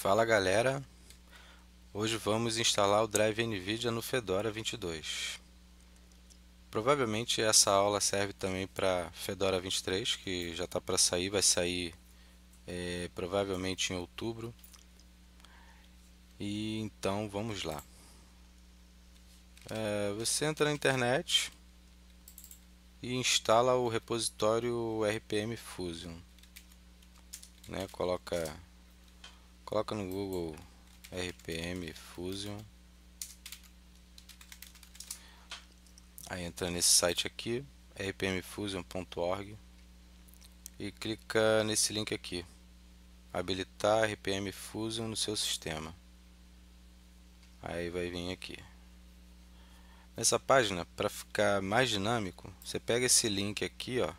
Fala galera, hoje vamos instalar o Drive NVIDIA no Fedora 22. Provavelmente essa aula serve também para Fedora 23, que já está para sair, vai sair é, provavelmente em outubro. E então vamos lá. É, você entra na internet e instala o repositório RPM Fusion. Né, coloca Coloca no Google RPM Fusion. Aí entra nesse site aqui, rpmfusion.org e clica nesse link aqui. Habilitar RPM Fusion no seu sistema. Aí vai vir aqui. Nessa página, para ficar mais dinâmico, você pega esse link aqui, ó,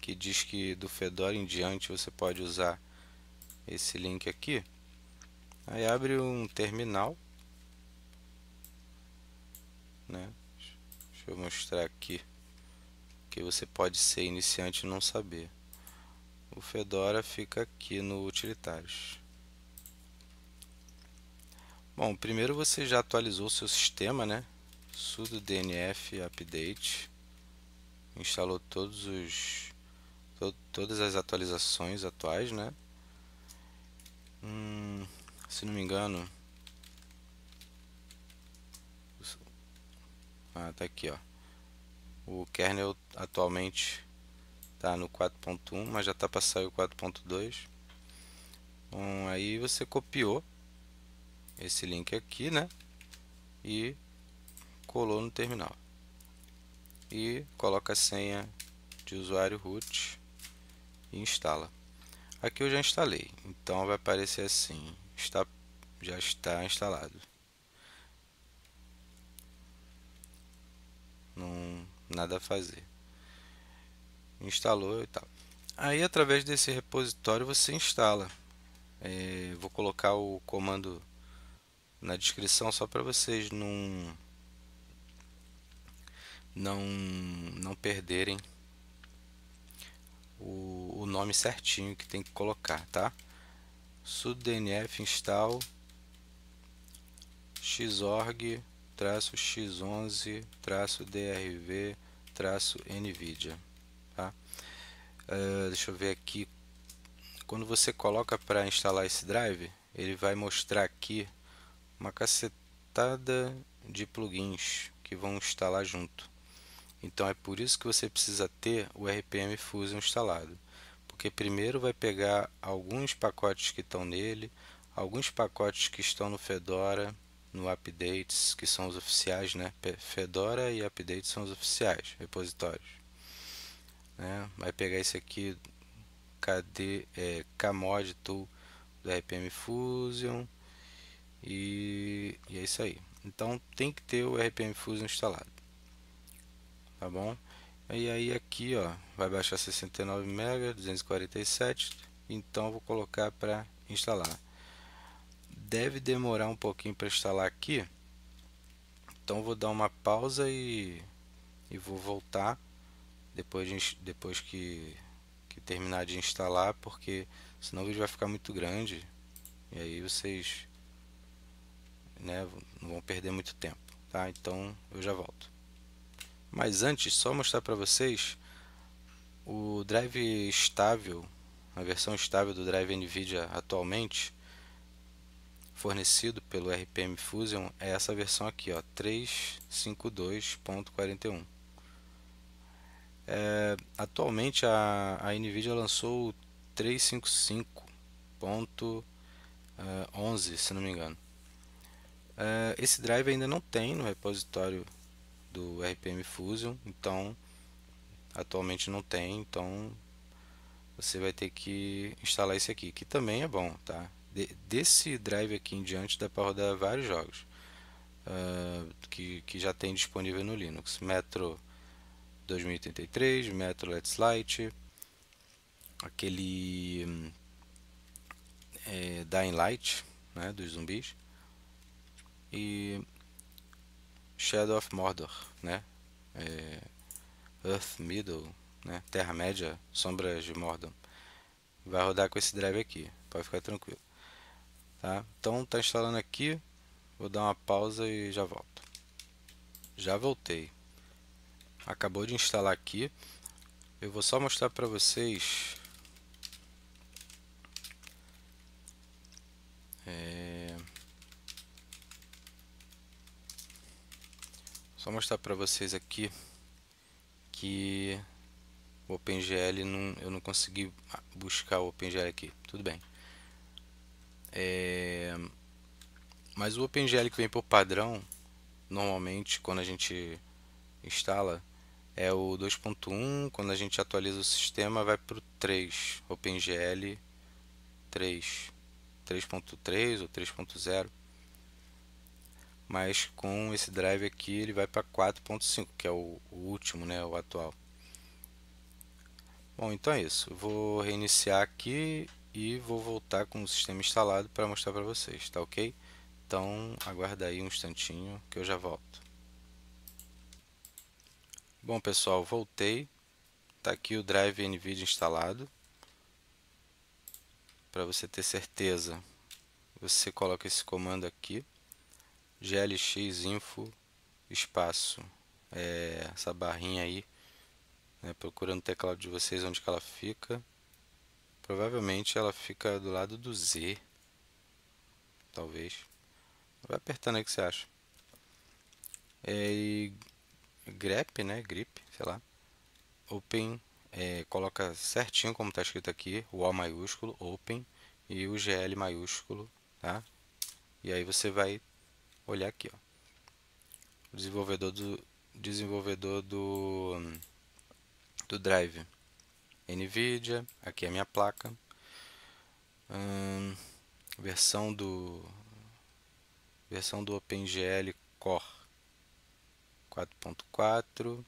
que diz que do Fedora em diante você pode usar esse link aqui. Aí abre um terminal. Né? Deixa eu mostrar aqui. Que você pode ser iniciante e não saber. O Fedora fica aqui no Utilitários. Bom, primeiro você já atualizou o seu sistema, né? sudo dnf update. Instalou todos os to, todas as atualizações atuais, né? Hum, se não me engano. Ah, tá aqui, ó. O kernel atualmente tá no 4.1, mas já tá para sair o 4.2. Bom, aí você copiou esse link aqui, né? E colou no terminal. E coloca a senha de usuário root e instala. Aqui eu já instalei, então vai aparecer assim, está, já está instalado. Não, nada a fazer. Instalou e tal. Aí através desse repositório você instala. É, vou colocar o comando na descrição só para vocês não não não perderem o, o nome certinho que tem que colocar, tá? sudnf install xorg x11 drv nvidia tá? Uh, deixa eu ver aqui quando você coloca para instalar esse drive ele vai mostrar aqui uma cacetada de plugins que vão instalar junto então é por isso que você precisa ter o RPM Fusion instalado porque primeiro vai pegar alguns pacotes que estão nele, alguns pacotes que estão no Fedora, no Updates, que são os oficiais, né? Fedora e Updates são os oficiais, repositórios. Né? Vai pegar esse aqui, KD, é, Kmod Tool do RPM Fusion, e, e é isso aí. Então tem que ter o RPM Fusion instalado, tá bom? E aí aqui, ó, vai baixar 69 MB, 247. Então vou colocar para instalar. Deve demorar um pouquinho para instalar aqui. Então vou dar uma pausa e, e vou voltar depois, de, depois que, que terminar de instalar, porque senão o vídeo vai ficar muito grande. E aí vocês né, não vão perder muito tempo, tá? Então eu já volto. Mas antes, só mostrar para vocês o drive estável, a versão estável do drive NVIDIA atualmente, fornecido pelo RPM Fusion, é essa versão aqui, 352.41. É, atualmente a, a NVIDIA lançou 355.11, é, se não me engano. É, esse drive ainda não tem no repositório do RPM Fusion, então atualmente não tem, então você vai ter que instalar esse aqui, que também é bom, tá? De, desse drive aqui em diante dá para rodar vários jogos uh, que, que já tem disponível no Linux. Metro 2083, Metro Let's Light, aquele é, Dying Light né, dos zumbis e Shadow of Mordor, né? É, Earth Middle, né? Terra-média, Sombras de Mordor. Vai rodar com esse drive aqui, pode ficar tranquilo. Tá? Então tá instalando aqui, vou dar uma pausa e já volto. Já voltei. Acabou de instalar aqui. Eu vou só mostrar para vocês... É... Só mostrar para vocês aqui que o OpenGL não, eu não consegui buscar o OpenGL aqui. Tudo bem. É, mas o OpenGL que vem por padrão, normalmente quando a gente instala é o 2.1, quando a gente atualiza o sistema vai para o 3, OpenGL 3, 3.3 ou 3.0 mas com esse drive aqui ele vai para 4.5, que é o, o, último, né, o atual. Bom, então é isso. vou reiniciar aqui e vou voltar com o sistema instalado para mostrar para vocês, tá ok? Então aguarda aí um instantinho que eu já volto. Bom pessoal, voltei. Está aqui o drive NVIDIA instalado. Para você ter certeza, você coloca esse comando aqui. GLX info espaço é, essa barrinha aí né, procurando o teclado de vocês onde que ela fica provavelmente ela fica do lado do Z talvez vai apertando aí que você acha é, e grep né grip sei lá open é, coloca certinho como está escrito aqui o A maiúsculo open e o GL maiúsculo tá e aí você vai olhar aqui, ó. O desenvolvedor do desenvolvedor do do drive. NVIDIA, aqui é a minha placa. Hum, versão do versão do OpenGL Core 4.4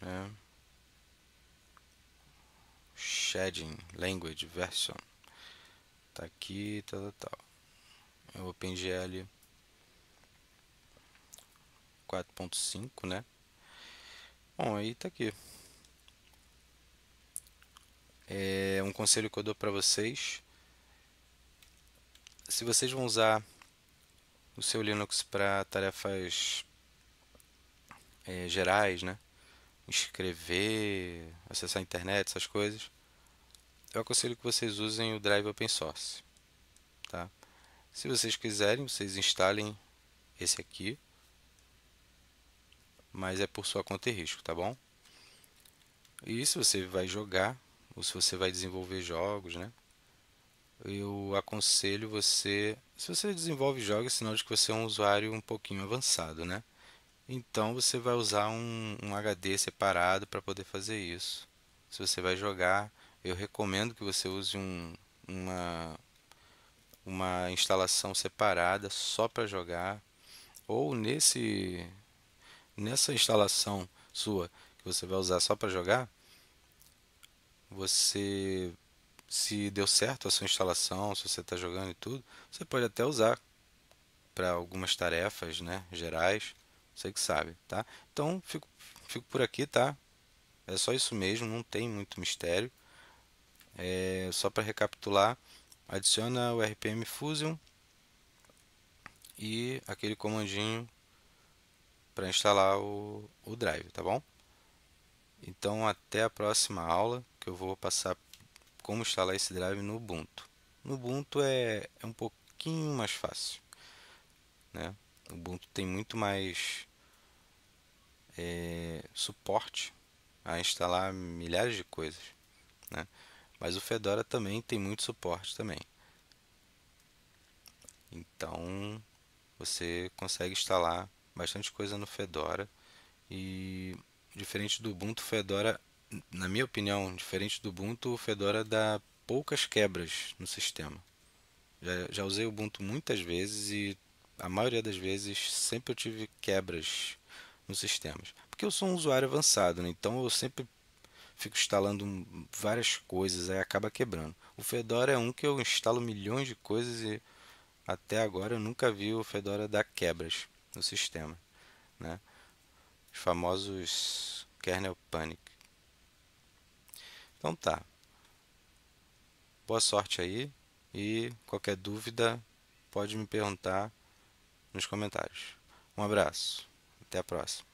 né? Shading Language Version tá aqui, tal, tal, tal o OpenGL 4.5, né? Bom, aí tá aqui. É um conselho que eu dou para vocês. Se vocês vão usar o seu Linux para tarefas é, gerais, né? Escrever, acessar a internet, essas coisas. Eu aconselho que vocês usem o Drive Open Source, tá? Se vocês quiserem, vocês instalem esse aqui, mas é por sua conta e risco, tá bom? E se você vai jogar, ou se você vai desenvolver jogos, né? Eu aconselho você, se você desenvolve jogos, é sinal de que você é um usuário um pouquinho avançado, né? Então você vai usar um, um HD separado para poder fazer isso. Se você vai jogar, eu recomendo que você use um, uma, uma instalação separada só para jogar, ou nesse nessa instalação sua que você vai usar só para jogar, você se deu certo a sua instalação, se você está jogando e tudo, você pode até usar para algumas tarefas, né, gerais, você que sabe, tá? Então fico, fico por aqui, tá? É só isso mesmo, não tem muito mistério. É, só para recapitular, adiciona o RPM Fusion e aquele comandinho para instalar o, o drive, tá bom? Então até a próxima aula que eu vou passar como instalar esse drive no Ubuntu. No Ubuntu é, é um pouquinho mais fácil, né? O Ubuntu tem muito mais é, suporte a instalar milhares de coisas, né? Mas o Fedora também tem muito suporte também. Então você consegue instalar bastante coisa no Fedora e diferente do Ubuntu, Fedora, na minha opinião, diferente do Ubuntu, o Fedora dá poucas quebras no sistema. Já, já usei o Ubuntu muitas vezes e a maioria das vezes sempre eu tive quebras nos sistemas. Porque eu sou um usuário avançado, né? então eu sempre fico instalando várias coisas, aí acaba quebrando. O Fedora é um que eu instalo milhões de coisas e até agora eu nunca vi o Fedora dar quebras no sistema, né? Os famosos kernel panic. Então tá. Boa sorte aí e qualquer dúvida pode me perguntar nos comentários. Um abraço. Até a próxima.